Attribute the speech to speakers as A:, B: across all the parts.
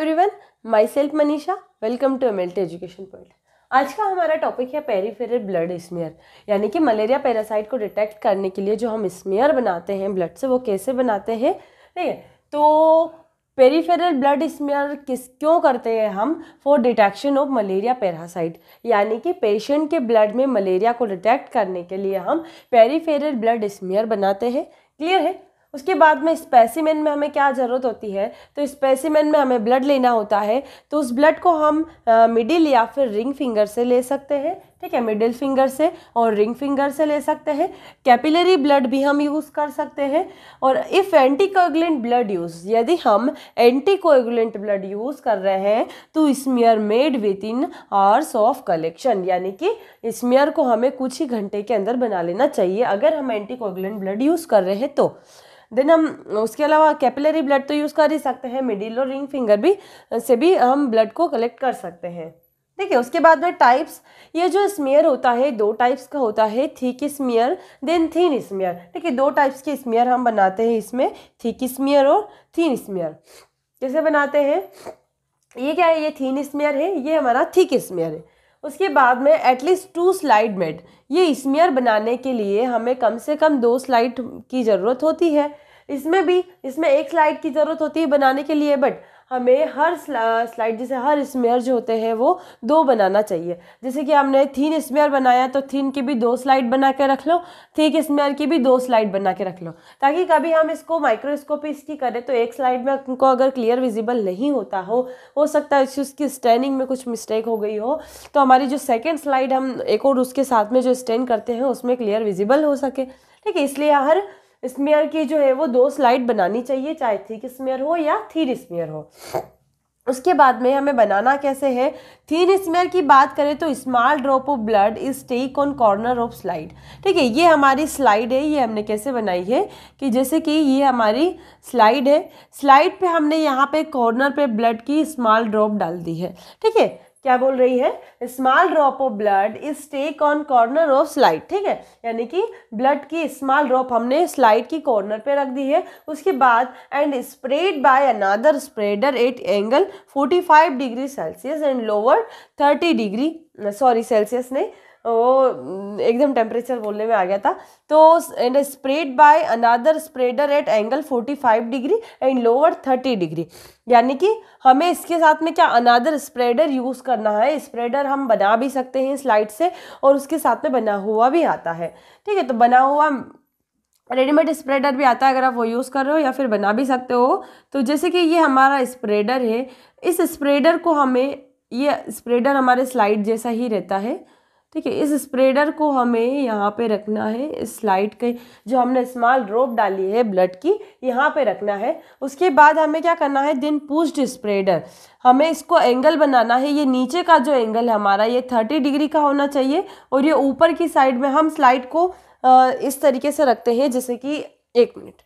A: everyone myself Manisha welcome to M education point आज का हमारा टॉपिक है पेरीफेरल ब्लड स्मेयर यानी कि मलेरिया पैरासाइट को डिटेक्ट करने के लिए जो हम स्मेयर बनाते हैं ब्लड से वो कैसे बनाते हैं ठीक है तो पेरीफेरल ब्लड स्मेयर किस क्यों करते हैं हम for detection of malaria parasite यानी कि पेशेंट के ब्लड में मलेरिया को डिटेक्ट करने के लिए हम पेरीफेरल ब्लड स्मेयर बनाते हैं क्लियर है उसके बाद में स्पेसिमेन में हमें क्या ज़रूरत होती है तो स्पेसिमेन में हमें ब्लड लेना होता है तो उस ब्लड को हम मिडिल या फिर रिंग फिंगर से ले सकते हैं ठीक है मिडिल फिंगर से और रिंग फिंगर से ले सकते हैं कैपिलरी ब्लड भी हम यूज़ कर सकते हैं और इफ़ एंटीकोगुलेंट ब्लड यूज़ यदि हम एंटीकोगुलेंट ब्लड यूज़ कर रहे हैं तो smear made within hours of collection यानी कि स्मियर को हमें कुछ ही घंटे के अंदर बना लेना चाहिए अगर हम एंटीकोगुलेंट ब्लड यूज़ कर रहे हैं तो देन हम उसके अलावा कैपिलरी ब्लड तो यूज़ कर ही सकते हैं मिडिल और रिंग फिंगर भी से भी हम ब्लड को कलेक्ट कर सकते हैं ठीक है उसके बाद में टाइप्स ये जो स्मेयर होता है दो टाइप्स का होता है thick smear then thin smear है दो टाइप्स के स्मेयर हम बनाते हैं इसमें थीक स्मेयर और थीन स्मेयर कैसे बनाते हैं ये क्या है ये थीन स्मेयर है ये हमारा थीक स्मेयर है उसके बाद में एटलीस्ट टू स्लाइड मेड ये स्मियर बनाने के लिए हमें कम से कम दो स्लाइड की ज़रूरत होती है इसमें भी इसमें एक स्लाइड की ज़रूरत होती है बनाने के लिए बट हमें हर स्लाइड जैसे हर स्मेयर जो होते हैं वो दो बनाना चाहिए जैसे कि हमने थीन स्मेयर बनाया तो थीन की भी दो स्लाइड बना के रख लो थीक स्मेयर की भी दो स्लाइड बना के रख लो ताकि कभी हम इसको माइक्रोस्कोपी इसकी करें तो एक स्लाइड में उनको अगर क्लियर विजिबल नहीं होता हो हो सकता है उसकी स्टैंडिंग में कुछ मिस्टेक हो गई हो तो हमारी जो सेकेंड स्लाइड हम एक और उसके साथ में जो स्टैंड करते हैं उसमें क्लियर विजिबल हो सके ठीक है इसलिए हर स्मेयर की जो है वो दो स्लाइड बनानी चाहिए चाहे थिक स्मेयर हो या थीन स्मेयर हो उसके बाद में हमें बनाना कैसे है थीन स्मेयर की बात करें तो small drop of blood is take on corner of slide ठीक है ये हमारी स्लाइड है ये हमने कैसे बनाई है कि जैसे कि ये हमारी स्लाइड है स्लाइड पे हमने यहाँ पे कॉर्नर पे ब्लड की स्मॉल ड्रॉप डाल दी है ठीक है क्या बोल रही है small drop of blood is take on corner of slide ठीक है यानी कि ब्लड की स्मॉल ड्रॉप हमने स्लाइड की कॉर्नर पे रख दी है उसके बाद and spread by another spreader at angle 45 degree Celsius and lower 30 degree sorry Celsius नहीं वो एकदम टेम्परेचर बोलने में आ गया था तो and spread by another spreader at angle 45 degree and lower 30 degree यानी कि हमें इसके साथ में क्या अनादर स्प्रेडर यूज़ करना है स्प्रेडर हम बना भी सकते हैं स्लाइड से और उसके साथ में बना हुआ भी आता है ठीक है तो बना हुआ रेडीमेड स्प्रेडर भी आता है अगर आप वो यूज़ कर रहे हो या फिर बना भी सकते हो तो जैसे कि ये हमारा स्प्रेडर है इस स्प्रेडर को हमें ये स्प्रेडर हमारे स्लाइड जैसा ही रहता है ठीक है इस स्प्रेडर को हमें यहाँ पे रखना है इस स्लाइड के जो हमने स्मॉल ड्रोप डाली है ब्लड की यहाँ पे रखना है उसके बाद हमें क्या करना है दिन पुस्ट स्प्रेडर हमें इसको एंगल बनाना है ये नीचे का जो एंगल है हमारा ये थर्टी डिग्री का होना चाहिए और ये ऊपर की साइड में हम स्लाइड को इस तरीके से रखते हैं जैसे कि एक मिनट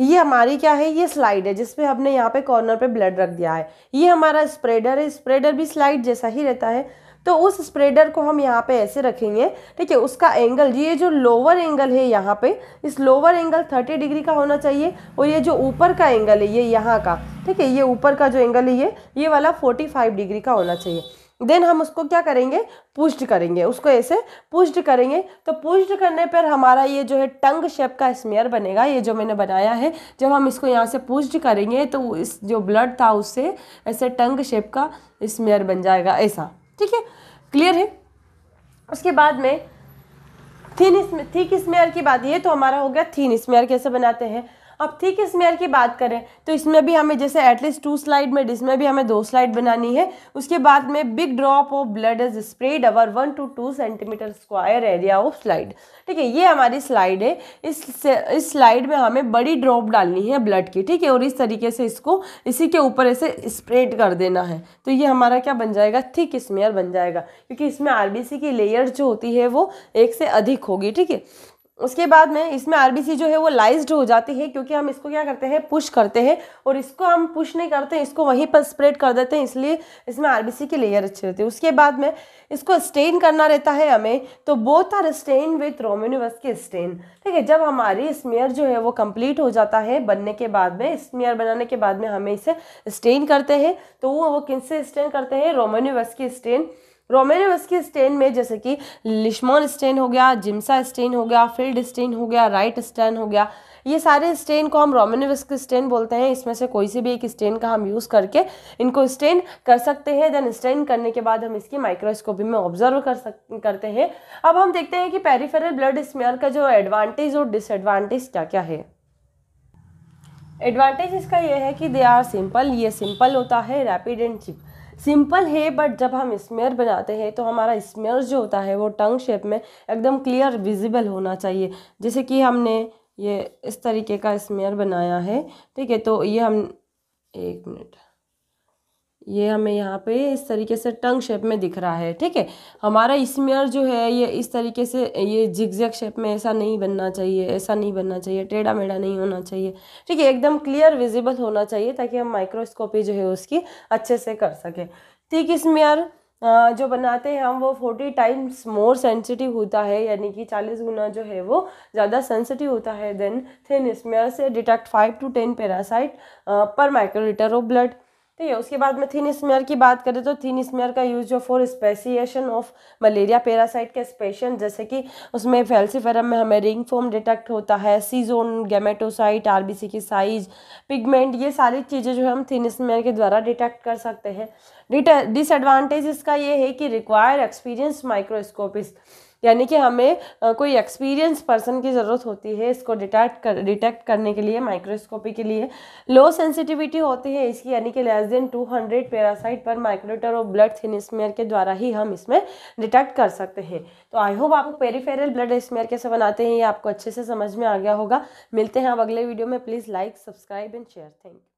A: ये हमारी क्या है ये स्लाइड है जिसपे हमने यहाँ पे कॉर्नर पे ब्लड रख दिया है ये हमारा स्प्रेडर है स्प्रेडर भी स्लाइड जैसा ही रहता है तो उस स्प्रेडर को हम यहाँ पे ऐसे रखेंगे ठीक है उसका एंगल ये जो लोअर एंगल है यहाँ पे इस लोअर एंगल थर्टी डिग्री का होना चाहिए और ये जो ऊपर का एंगल है ये यहाँ का ठीक है ये ऊपर का जो एंगल है ये ये वाला फोर्टी फाइव डिग्री का होना चाहिए देन हम उसको क्या करेंगे पुष्ट करेंगे उसको ऐसे पुष्ट करेंगे तो पुष्ट करने पर हमारा ये जो है टंग शेप का स्मेयर बनेगा ये जो मैंने बनाया है जब हम इसको यहाँ से पुष्ट करेंगे तो इस जो ब्लड था उससे ऐसे टंग शेप का स्मेयर बन जाएगा ऐसा ठीक है क्लियर है उसके बाद में थीन इसमें थीक स्मेयर की बात ये तो हमारा हो गया थीन स्मेयर कैसे बनाते हैं अब ठीक है स्मेयर की बात करें तो इसमें भी हमें जैसे एटलीस्ट टू स्लाइड में इसमें भी हमें दो स्लाइड बनानी है उसके बाद में big drop of blood is spread over one two two centimetre square area of slide ठीक है ये हमारी स्लाइड है इस इस स्लाइड में हमें बड़ी ड्रॉप डालनी है ब्लड की ठीक है और इस तरीके से इसको इसी के ऊपर ऐसे स्प्रेड कर देना है तो ये हमारा क्या बन जाएगा थिक स्मेयर बन जाएगा क्योंकि इसमें आर की लेयर जो होती है वो एक से अधिक होगी ठीक है उसके बाद में इसमें आरबीसी जो है वो लाइज्ड हो जाती है क्योंकि हम इसको क्या करते हैं पुश करते हैं और इसको हम पुश नहीं करते इसको वहीं पर स्प्रेड कर देते हैं इसलिए इसमें आरबीसी की लेयर अच्छी रहती है उसके बाद में इसको स्टेन करना रहता है हमें तो both are stain with Romanowsky के स्टेन ठीक है जब हमारी स्मेयर जो है वो कम्प्लीट हो जाता है बनने के बाद में स्मेयर बनाने के बाद में हमें इसे स्टेन करते हैं तो वो वो किन से स्टेन करते हैं रोमिनिवस के स्टेन रोमेनियम के स्टेन में जैसे कि लिशमोन स्टेन हो गया जिम्सा स्टेन हो गया फील्ड स्टेन हो गया राइट स्टेन हो गया ये सारे स्टेन को हम रोमेनिवस्क स्टेन बोलते हैं इसमें से कोई से भी एक स्टेन का हम यूज़ करके इनको स्टेन कर सकते हैं देन स्टेन करने के बाद हम इसकी माइक्रोस्कोपी में ऑब्जर्व कर सक करते हैं अब हम देखते हैं कि पेरीफेरल ब्लड स्मेयर का जो एडवांटेज और डिसएडवांटेज क्या क्या है एडवांटेज इसका यह है कि दे आर सिंपल ये सिंपल होता है रैपिड एंड चिप सिंपल है बट जब हम स्मेयर बनाते हैं तो हमारा स्मेयर जो होता है वो टंग शेप में एकदम क्लियर विजिबल होना चाहिए जैसे कि हमने ये इस तरीके का स्मेयर बनाया है ठीक है तो ये हम एक मिनट ये हमें यहाँ पे इस तरीके से टंग शेप में दिख रहा है ठीक है हमारा स्मेयर जो है ये इस तरीके से ये जिगजैग शेप में ऐसा नहीं बनना चाहिए ऐसा नहीं बनना चाहिए टेढ़ा मेढ़ा नहीं होना चाहिए ठीक है एकदम क्लियर विजिबल होना चाहिए ताकि हम माइक्रोस्कोपी जो है उसकी अच्छे से कर सकें ठीक स्मेयर जो बनाते हैं हम वो फोर्टी टाइम्स मोर सेंसिटिव होता है यानी कि चालीस गुना जो है वो ज़्यादा सेंसिटिव होता है देन थिन स्मेयर से detect five to ten parasite per microlitre of blood ठीक तो है उसके बाद में थिन स्मेयर की बात करें तो थिन स्मेयर का यूज जो for speciation of malaria parasite के स्पेशन जैसे कि उसमें फेल्सिफेरम में हमें रिंग फॉर्म डिटेक्ट होता है सीजोन गैमेटोसाइट आरबीसी की साइज पिगमेंट ये सारी चीज़ें जो है हम थिन स्मेयर के द्वारा डिटेक्ट कर सकते हैं डिसएडवांटेज इसका ये है कि रिक्वायर एक्सपीरियंस माइक्रोस्कोपिस्ट यानी कि हमें कोई एक्सपीरियंस पर्सन की ज़रूरत होती है इसको डिटेक्ट कर डिटेक्ट करने के लिए माइक्रोस्कोपी के लिए लो सेंसिटिविटी होती है इसकी यानी कि less than two hundred parasite per microlitre और ब्लड थिन स्मेयर के द्वारा ही हम इसमें डिटेक्ट कर सकते हैं तो आई होप आपको पेरीफेरल ब्लड स्मेयर कैसे बनाते हैं ये आपको अच्छे से समझ में आ गया होगा मिलते हैं आप अगले वीडियो में please like subscribe and share thank you